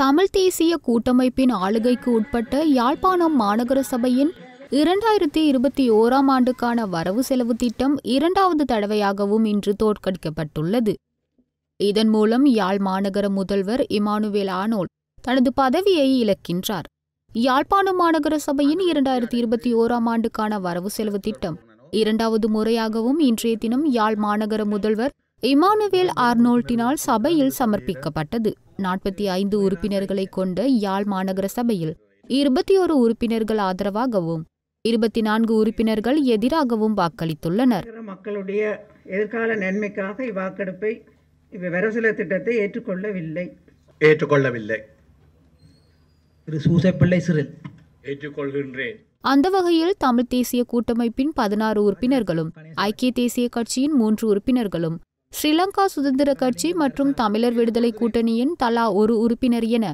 தமிழ் தேசிய கூட்டமைப்பின் ஆளுகைக்கு உட்பட்ட யாழ்ப்பாணம் மாநகர சபையின் இரண்டாயிரத்தி இருபத்தி ஓராம் ஆண்டுக்கான வரவு செலவு திட்டம் இரண்டாவது தடவையாகவும் இன்று தோற்கடிக்கப்பட்டுள்ளது இதன் மூலம் யாழ் மாநகர முதல்வர் இமானுவேல் ஆனோல் தனது பதவியை இழக்கின்றார் யாழ்ப்பாணம் மாநகர சபையின் இரண்டாயிரத்தி இருபத்தி ஓராம் ஆண்டுக்கான வரவு செலவு திட்டம் இரண்டாவது முறையாகவும் இன்றைய தினம் யாழ் மாநகர முதல்வர் இமானுவேல் ஆர்னோல்டினால் சபையில் சமர்ப்பிக்கப்பட்டது நாற்பத்தி ஐந்து உறுப்பினர்களை கொண்ட யாழ் மாநகர சபையில் இருபத்தி ஒரு உறுப்பினர்கள் ஆதரவாகவும் இருபத்தி நான்கு உறுப்பினர்கள் எதிராகவும் வாக்களித்துள்ளனர் மக்களுடைய எதிர்கால நன்மைக்காக இவ்வாக்கெடுப்பை விவரசல திட்டத்தை ஏற்றுக்கொள்ளவில்லை ஏற்றுக்கொள்ளவில்லை சூசைப்பிள்ளை சிறில் ஏற்றுக்கொள்கின்றேன் அந்த வகையில் தமிழ் தேசிய கூட்டமைப்பின் பதினாறு உறுப்பினர்களும் ஐக்கிய தேசிய கட்சியின் மூன்று உறுப்பினர்களும் ஸ்ரீலங்கா சுதந்திர கட்சி மற்றும் தமிழர் விடுதலை கூட்டணியின் தலா ஒரு உறுப்பினர் என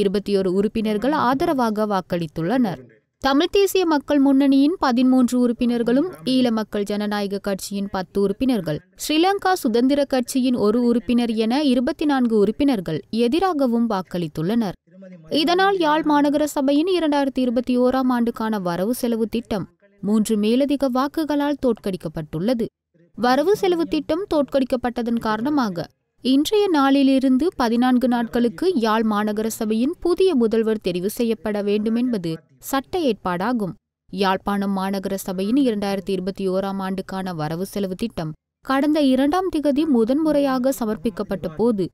இருபத்தி ஒரு உறுப்பினர்கள் ஆதரவாக வாக்களித்துள்ளனர் தமிழ் தேசிய மக்கள் முன்னணியின் பதிமூன்று உறுப்பினர்களும் ஈழ மக்கள் ஜனநாயக கட்சியின் பத்து உறுப்பினர்கள் ஸ்ரீலங்கா சுதந்திர கட்சியின் ஒரு உறுப்பினர் என இருபத்தி நான்கு உறுப்பினர்கள் எதிராகவும் வாக்களித்துள்ளனர் இதனால் யாழ் மாநகர சபையின் இரண்டாயிரத்தி இருபத்தி ஓராம் ஆண்டுக்கான வரவு செலவு திட்டம் மூன்று மேலதிக வாக்குகளால் தோற்கடிக்கப்பட்டுள்ளது வரவு செலவு திட்டம் தோற்கடிக்கப்பட்டதன் காரணமாக இன்றைய நாளிலிருந்து பதினான்கு நாட்களுக்கு யாழ் மாநகர சபையின் புதிய முதல்வர் தெரிவு செய்யப்பட வேண்டும் என்பது சட்ட ஏற்பாடாகும் யாழ்ப்பாணம் மாநகர சபையின் இரண்டாயிரத்தி இருபத்தி ஓராம் ஆண்டுக்கான வரவு செலவு திட்டம் கடந்த இரண்டாம் திகதி முதன்முறையாக சமர்ப்பிக்கப்பட்ட போது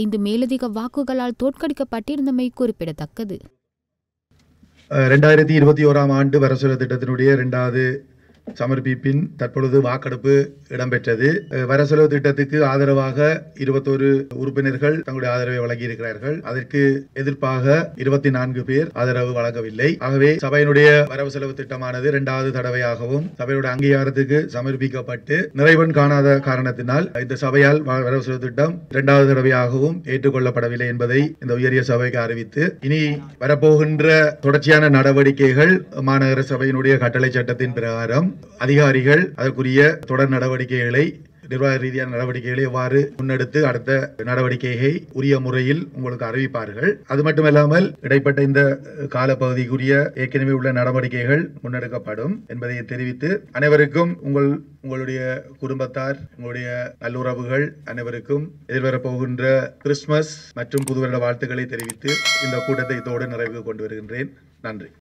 ஐந்து மேலதிக வாக்குகளால் தோற்கடிக்கப்பட்டிருந்தமை குறிப்பிடத்தக்கது இரண்டாயிரத்தி இருபத்தி ஓராம் ஆண்டு வரவு செலவு திட்டத்தினுடைய இரண்டாவது சமர்ப்பிப்பின் தற்பொழுது வாக்கெடுப்பு இடம்பெற்றது வரசெலவு திட்டத்துக்கு ஆதரவாக இருபத்தோரு உறுப்பினர்கள் தங்களுடைய ஆதரவை வழங்கியிருக்கிறார்கள் அதற்கு எதிர்ப்பாக இருபத்தி நான்கு பேர் ஆதரவு வழங்கவில்லை ஆகவே சபையினுடைய வரவு செலவு திட்டமானது இரண்டாவது தடவையாகவும் சபையுடைய அங்கீகாரத்துக்கு சமர்ப்பிக்கப்பட்டு நிறைவன் காணாத காரணத்தினால் இந்த சபையால் வரவு செலவு திட்டம் இரண்டாவது தடவையாகவும் ஏற்றுக்கொள்ளப்படவில்லை என்பதை இந்த உயரிய சபைக்கு அறிவித்து இனி வரப்போகின்ற தொடர்ச்சியான நடவடிக்கைகள் மாநகர சபையினுடைய கட்டளை சட்டத்தின் பிரகாரம் அதிகாரிகள் அதற்குரிய தொடர் நடவடிக்கைகளை நிர்வாக ரீதியான நடவடிக்கைகளை எவ்வாறு முன்னெடுத்து அடுத்த நடவடிக்கையை உரிய முறையில் உங்களுக்கு அறிவிப்பார்கள் அது மட்டுமல்லாமல் இடைப்பட்ட இந்த காலப்பகுதிக்குரிய ஏற்கனவே உள்ள நடவடிக்கைகள் முன்னெடுக்கப்படும் என்பதை தெரிவித்து அனைவருக்கும் உங்கள் உங்களுடைய குடும்பத்தார் உங்களுடைய நல்லுறவுகள் அனைவருக்கும் எதிர்வரப்போகின்ற கிறிஸ்துமஸ் மற்றும் புதுவருட வாழ்த்துக்களை தெரிவித்து இந்த கூட்டத்தை இதோடு நிறைவு கொண்டு வருகின்றேன் நன்றி